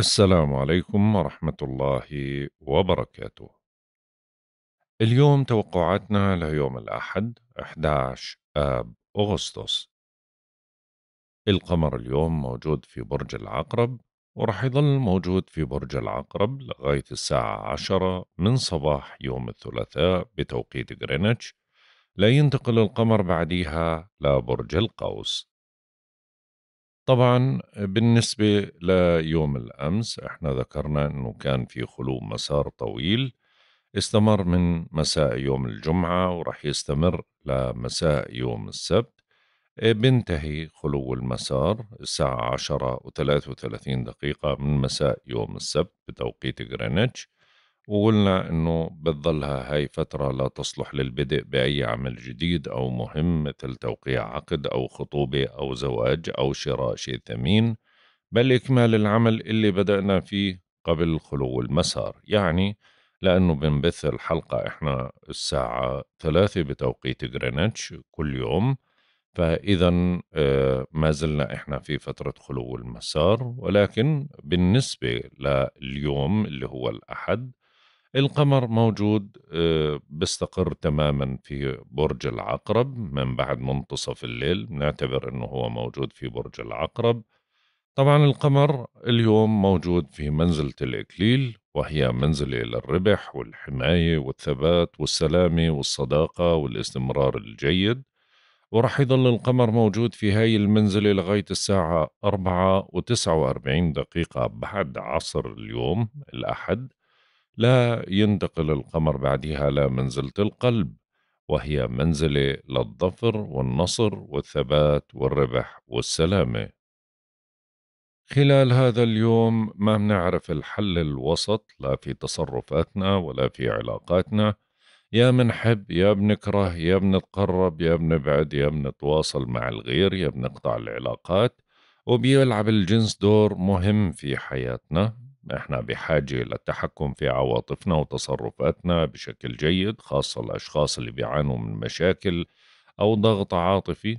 السلام عليكم ورحمة الله وبركاته. اليوم توقعاتنا ليوم الأحد 11 آب أغسطس. القمر اليوم موجود في برج العقرب ورح يظل موجود في برج العقرب لغاية الساعة عشرة من صباح يوم الثلاثاء بتوقيت غرينتش لا ينتقل القمر بعديها لبرج القوس طبعا بالنسبة ليوم الأمس احنا ذكرنا أنه كان في خلو مسار طويل استمر من مساء يوم الجمعة ورح يستمر لمساء يوم السبت إيه، بنتهي خلو المسار الساعة عشرة وثلاثة وثلاثين دقيقة من مساء يوم السبت بتوقيت غرينتش وقلنا انه بتظلها هاي فترة لا تصلح للبدء بأي عمل جديد أو مهم مثل توقيع عقد أو خطوبة أو زواج أو شراء شيء ثمين بل إكمال العمل اللي بدأنا فيه قبل خلو المسار يعني لأنه بنبث الحلقة إحنا الساعة ثلاثة بتوقيت غرينتش كل يوم فإذا آه، ما زلنا إحنا في فترة خلو المسار ولكن بالنسبة لليوم اللي هو الأحد القمر موجود آه، بيستقر تماما في برج العقرب من بعد منتصف الليل نعتبر انه هو موجود في برج العقرب طبعا القمر اليوم موجود في منزلة الإكليل وهي منزلة للربح والحماية والثبات والسلامة والصداقة والاستمرار الجيد ورح يضل القمر موجود في هاي المنزلة لغاية الساعة أربعة وتسعة وأربعين دقيقة بعد عصر اليوم الأحد لا ينتقل القمر بعدها إلى منزلة القلب وهي منزلة للظفر والنصر والثبات والربح والسلامة خلال هذا اليوم ما بنعرف الحل الوسط لا في تصرفاتنا ولا في علاقاتنا يا منحب يا بنكره يا بنتقرب يا بنبعد يا بنتواصل مع الغير يا بنقطع العلاقات وبيلعب الجنس دور مهم في حياتنا احنا بحاجة للتحكم في عواطفنا وتصرفاتنا بشكل جيد خاصة الأشخاص اللي بيعانوا من مشاكل أو ضغط عاطفي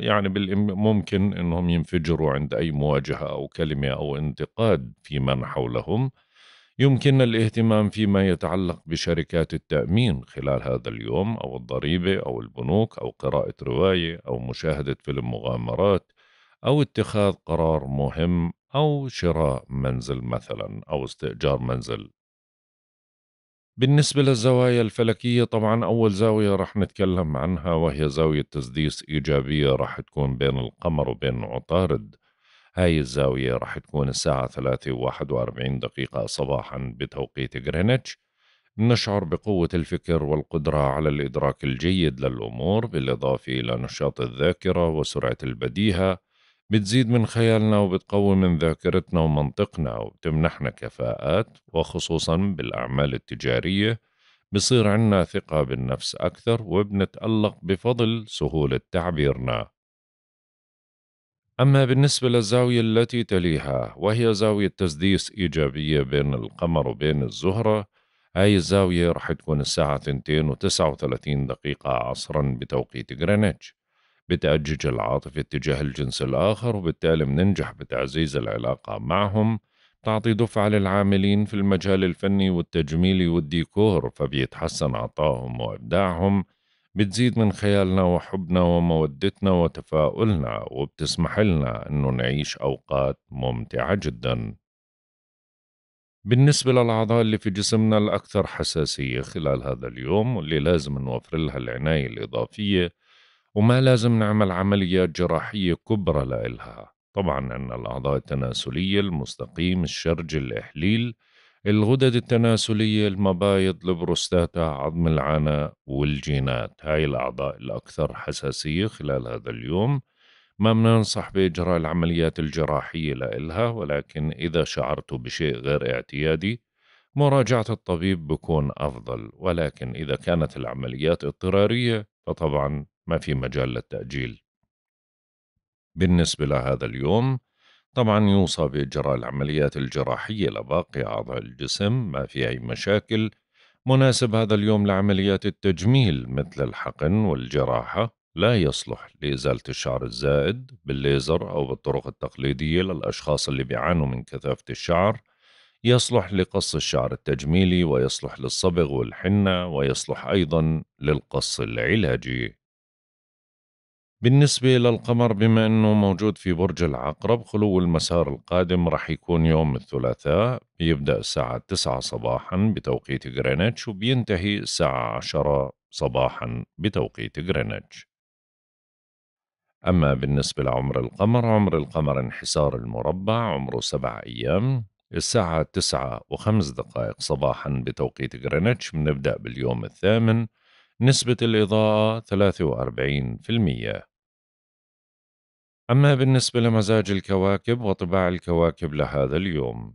يعني ممكن أنهم ينفجروا عند أي مواجهة أو كلمة أو انتقاد في من حولهم يمكننا الاهتمام فيما يتعلق بشركات التأمين خلال هذا اليوم أو الضريبة أو البنوك أو قراءة رواية أو مشاهدة فيلم مغامرات أو اتخاذ قرار مهم أو شراء منزل مثلا أو استئجار منزل بالنسبة للزوايا الفلكية طبعا أول زاوية رح نتكلم عنها وهي زاوية تسديس إيجابية رح تكون بين القمر وبين عطارد هاي الزاوية رح تكون الساعة ثلاثة وواحد وأربعين دقيقة صباحا بتوقيت غرينتش نشعر بقوة الفكر والقدرة على الإدراك الجيد للأمور بالإضافة إلى نشاط الذاكرة وسرعة البديهة بتزيد من خيالنا وبتقوي من ذاكرتنا ومنطقنا وبتمنحنا كفاءات وخصوصا بالأعمال التجارية بصير عنا ثقة بالنفس أكثر وبنتألق بفضل سهولة تعبيرنا أما بالنسبة للزاوية التي تليها وهي زاوية تسديس إيجابية بين القمر وبين الزهرة هاي الزاوية رح تكون الساعة 2 و39 دقيقة عصرا بتوقيت غرينتش بتأجج العاطفة تجاه الجنس الآخر وبالتالي مننجح بتعزيز العلاقة معهم تعطي دفعة للعاملين في المجال الفني والتجميلي والديكور فبيتحسن عطائهم وإبداعهم بتزيد من خيالنا وحبنا ومودتنا وتفاؤلنا وبتسمح لنا أنه نعيش أوقات ممتعة جدا بالنسبة للأعضاء اللي في جسمنا الأكثر حساسية خلال هذا اليوم واللي لازم نوفر لها العناية الإضافية وما لازم نعمل عمليات جراحية كبرى لإلها طبعا عندنا الأعضاء التناسلية المستقيم الشرج الإحليل الغدد التناسلية المبايض البروستاتا عظم العانة والجينات هاي الأعضاء الأكثر حساسية خلال هذا اليوم ما بننصح بإجراء العمليات الجراحية لإلها ولكن إذا شعرتوا بشيء غير اعتيادي مراجعة الطبيب بكون أفضل ولكن إذا كانت العمليات اضطرارية فطبعا ما في مجال للتأجيل بالنسبة لهذا اليوم طبعا يوصى بإجراء العمليات الجراحية لباقي أعضاء الجسم ما في أي مشاكل مناسب هذا اليوم لعمليات التجميل مثل الحقن والجراحة لا يصلح لإزالة الشعر الزائد بالليزر أو بالطرق التقليدية للأشخاص اللي بيعانوا من كثافة الشعر يصلح لقص الشعر التجميلي ويصلح للصبغ والحنة ويصلح أيضا للقص العلاجي بالنسبة للقمر بما أنه موجود في برج العقرب خلو المسار القادم رح يكون يوم الثلاثاء بيبدأ الساعة 9 صباحا بتوقيت غرينتش وبينتهي الساعة 10 صباحا بتوقيت غرينتش أما بالنسبة لعمر القمر عمر القمر انحسار المربع عمره سبع أيام الساعة تسعة وخمس دقائق صباحا بتوقيت غرينتش بنبدأ باليوم الثامن نسبة الإضاءة ثلاثة وأربعين في المئة أما بالنسبة لمزاج الكواكب وطباع الكواكب لهذا اليوم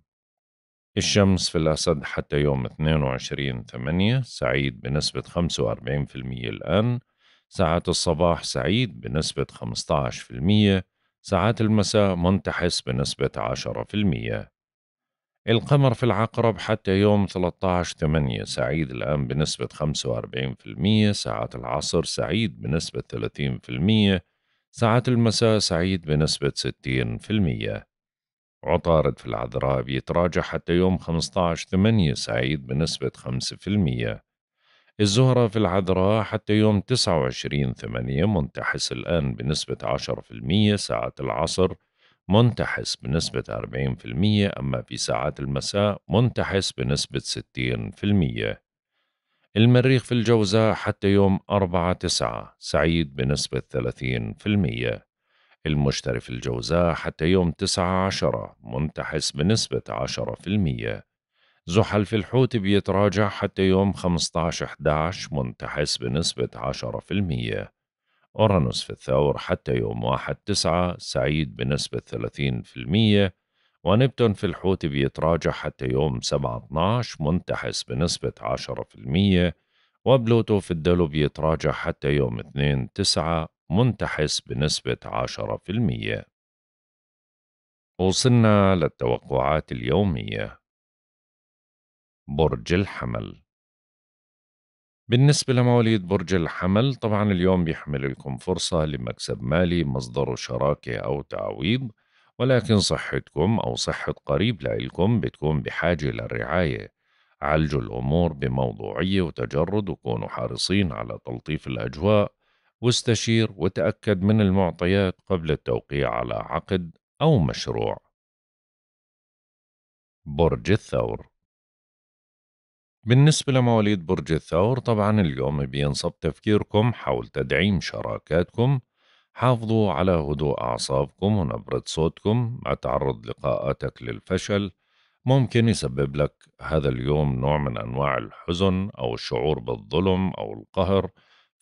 الشمس في الأسد حتى يوم 22 8 سعيد بنسبة 45% الآن ساعات الصباح سعيد بنسبة 15% ساعات المساء منتحس بنسبة 10% القمر في العقرب حتى يوم 13 8 سعيد الآن بنسبة 45% ساعات العصر سعيد بنسبة 30% ساعات المساء سعيد بنسبة 60% عطارد في العذراء بيتراجع حتى يوم 15 8 سعيد بنسبة 5% الزهرة في العذراء حتى يوم 29 8 منتحس الآن بنسبة 10% ساعات العصر منتحس بنسبة 40% أما في ساعات المساء منتحس بنسبة 60% المريخ في الجوزاء حتى يوم 4 9 سعيد بنسبة 30% المشتري في الجوزاء حتى يوم 9 10 منتحس بنسبة 10% زحل في الحوت بيتراجع حتى يوم 15 11 منتحس بنسبة 10% أورانوس في الثور حتى يوم 1 9 سعيد بنسبة 30% ونبتون في الحوت بيتراجع حتى يوم 7/12 منتحس بنسبة 10% وبلوتو في الدلو بيتراجع حتى يوم 2/9 منتحس بنسبة 10%. وصلنا للتوقعات اليومية برج الحمل بالنسبة لمواليد برج الحمل طبعا اليوم بيحمل لكم فرصة لمكسب مالي مصدر شراكة أو تعويض ولكن صحتكم أو صحة قريب لإلكم بتكون بحاجة للرعاية عالجوا الأمور بموضوعية وتجرد وكونوا حريصين على تلطيف الأجواء واستشير وتأكد من المعطيات قبل التوقيع على عقد أو مشروع برج الثور بالنسبة لمواليد برج الثور طبعا اليوم بينصب تفكيركم حول تدعيم شراكاتكم حافظوا على هدوء أعصابكم ونبرة صوتكم مع تعرض لقاءاتك للفشل ممكن يسبب لك هذا اليوم نوع من أنواع الحزن أو الشعور بالظلم أو القهر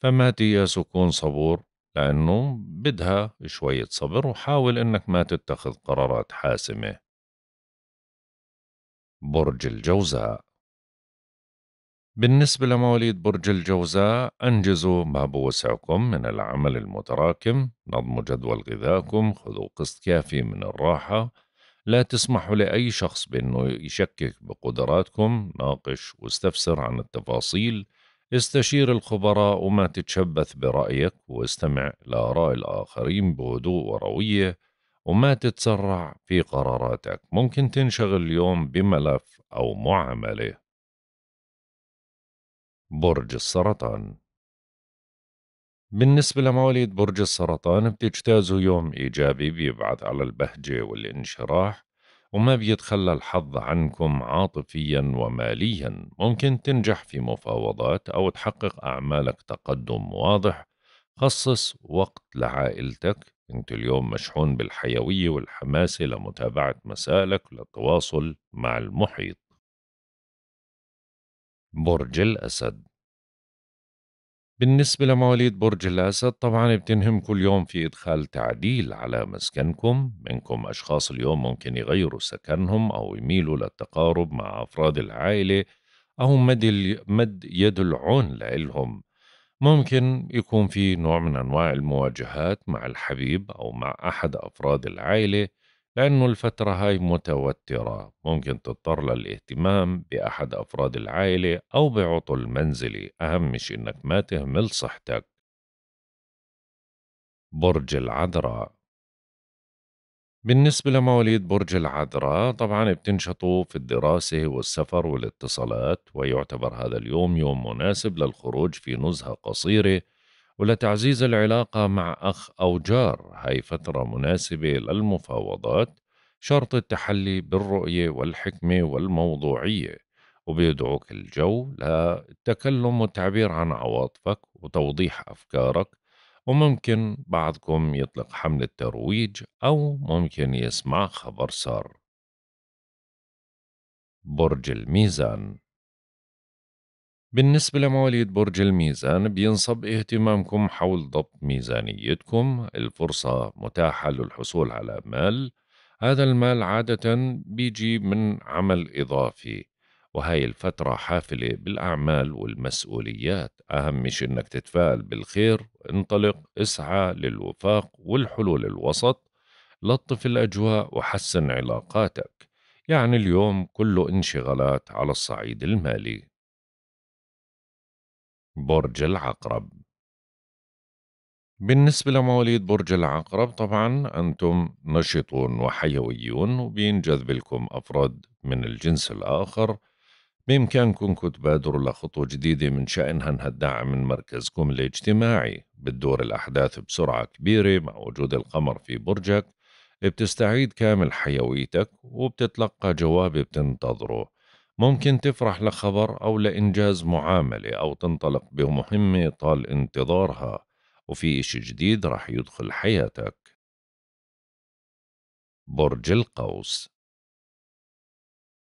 فما تياس كون صبور لأنه بدها شوية صبر وحاول إنك ما تتخذ قرارات حاسمة برج الجوزاء بالنسبة لمواليد برج الجوزاء أنجزوا ما بوسعكم من العمل المتراكم نظموا جدول غذاكم خذوا قسط كافي من الراحة لا تسمحوا لأي شخص بأنه يشكك بقدراتكم ناقش واستفسر عن التفاصيل استشير الخبراء وما تتشبث برأيك واستمع لآراء الآخرين بهدوء وروية وما تتسرع في قراراتك ممكن تنشغل اليوم بملف أو معاملة برج السرطان بالنسبة لمواليد برج السرطان بتجتازوا يوم إيجابي بيبعث على البهجة والانشراح وما بيتخلى الحظ عنكم عاطفيا وماليا ممكن تنجح في مفاوضات أو تحقق أعمالك تقدم واضح خصص وقت لعائلتك أنت اليوم مشحون بالحيوية والحماسة لمتابعة مسائلك للتواصل مع المحيط برج الأسد بالنسبة لمواليد برج الأسد طبعا بتنهمكم اليوم في إدخال تعديل على مسكنكم منكم أشخاص اليوم ممكن يغيروا سكنهم أو يميلوا للتقارب مع أفراد العائلة أو مد, مد يد العون لإلهم ممكن يكون في نوع من أنواع المواجهات مع الحبيب أو مع أحد أفراد العائلة لأنه الفترة هاي متوترة ممكن تضطر للاهتمام بأحد أفراد العائلة أو بعطل منزلي أهم شي إنك ما تهمل صحتك برج العذراء بالنسبة لمواليد برج العذراء طبعا بتنشطوا في الدراسة والسفر والاتصالات ويعتبر هذا اليوم يوم مناسب للخروج في نزهة قصيرة ولتعزيز العلاقة مع أخ أو جار هاي فترة مناسبة للمفاوضات شرط التحلي بالرؤية والحكمة والموضوعية وبيدعوك الجو للتكلم والتعبير عن عواطفك وتوضيح أفكارك وممكن بعضكم يطلق حملة ترويج أو ممكن يسمع خبر سار برج الميزان بالنسبة لمواليد برج الميزان بينصب اهتمامكم حول ضبط ميزانيتكم الفرصة متاحة للحصول على مال هذا المال عادة بيجي من عمل إضافي وهاي الفترة حافلة بالأعمال والمسؤوليات أهم شيء إنك تتفائل بالخير انطلق اسعى للوفاق والحلول الوسط لطف الأجواء وحسن علاقاتك يعني اليوم كله انشغالات على الصعيد المالي برج العقرب بالنسبة لمواليد برج العقرب طبعا أنتم نشطون وحيويون وبينجذب لكم أفراد من الجنس الآخر بإمكانكم تبادروا لخطوة جديدة من شأنها أنها الدعم من مركزكم الاجتماعي بتدور الأحداث بسرعة كبيرة مع وجود القمر في برجك بتستعيد كامل حيويتك وبتتلقى جواب بتنتظره ممكن تفرح لخبر أو لإنجاز معاملة أو تنطلق بمهمة طال انتظارها وفي إشي جديد رح يدخل حياتك برج القوس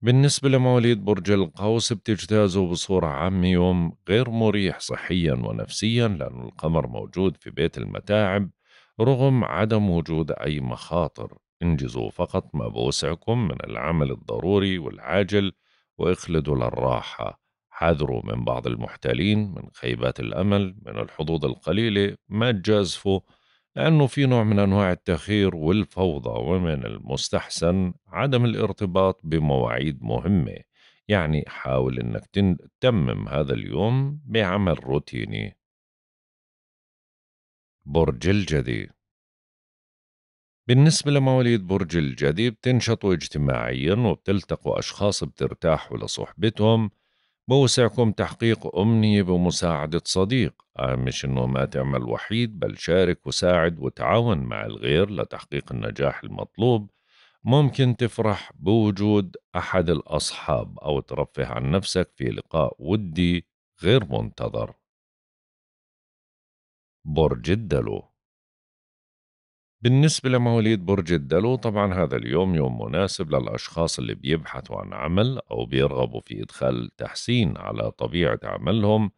بالنسبة لمواليد برج القوس بتجتازوا بصورة عامة يوم غير مريح صحيا ونفسيا لأن القمر موجود في بيت المتاعب رغم عدم وجود أي مخاطر انجزوا فقط ما بوسعكم من العمل الضروري والعاجل واخلدوا للراحة حذروا من بعض المحتالين من خيبات الأمل من الحظوظ القليلة ما تجازفوا لأنه في نوع من أنواع التأخير والفوضى ومن المستحسن عدم الارتباط بمواعيد مهمة يعني حاول أنك تتمم هذا اليوم بعمل روتيني برج الجدي بالنسبة لمواليد برج الجدي بتنشطوا اجتماعيا وبتلتقوا أشخاص بترتاحوا لصحبتهم بوسعكم تحقيق أمنية بمساعدة صديق مش إنه ما تعمل وحيد بل شارك وساعد وتعاون مع الغير لتحقيق النجاح المطلوب ممكن تفرح بوجود أحد الأصحاب أو ترفه عن نفسك في لقاء ودي غير منتظر برج الدلو بالنسبة لمواليد برج الدلو طبعا هذا اليوم يوم مناسب للأشخاص اللي بيبحثوا عن عمل أو بيرغبوا في إدخال تحسين على طبيعة عملهم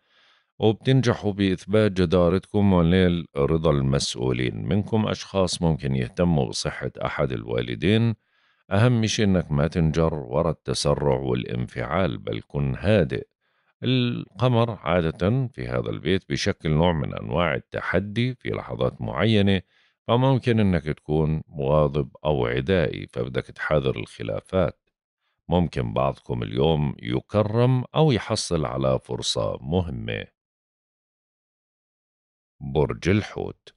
وبتنجحوا بإثبات جدارتكم ونيل رضا المسؤولين منكم أشخاص ممكن يهتموا بصحة أحد الوالدين أهم شيء إنك ما تنجر ورا التسرع والانفعال بل كن هادئ القمر عادة في هذا البيت بشكل نوع من أنواع التحدي في لحظات معينة أو ممكن إنك تكون مغاضب أو عدائي فبدك تحاذر الخلافات ممكن بعضكم اليوم يكرم أو يحصل على فرصة مهمة برج الحوت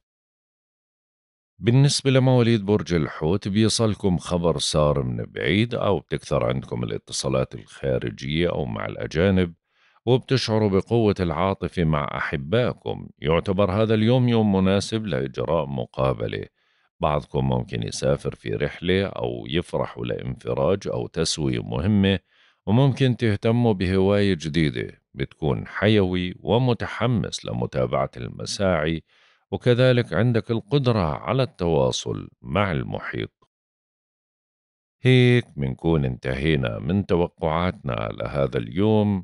بالنسبة لمواليد برج الحوت بيصلكم خبر صار من بعيد أو بتكثر عندكم الاتصالات الخارجية أو مع الأجانب وبتشعروا بقوة العاطفة مع أحبائكم يعتبر هذا اليوم يوم مناسب لإجراء مقابلة بعضكم ممكن يسافر في رحلة أو يفرح لانفراج أو تسوية مهمة وممكن تهتموا بهواية جديدة بتكون حيوي ومتحمس لمتابعة المساعي وكذلك عندك القدرة على التواصل مع المحيط هيك منكون انتهينا من توقعاتنا لهذا اليوم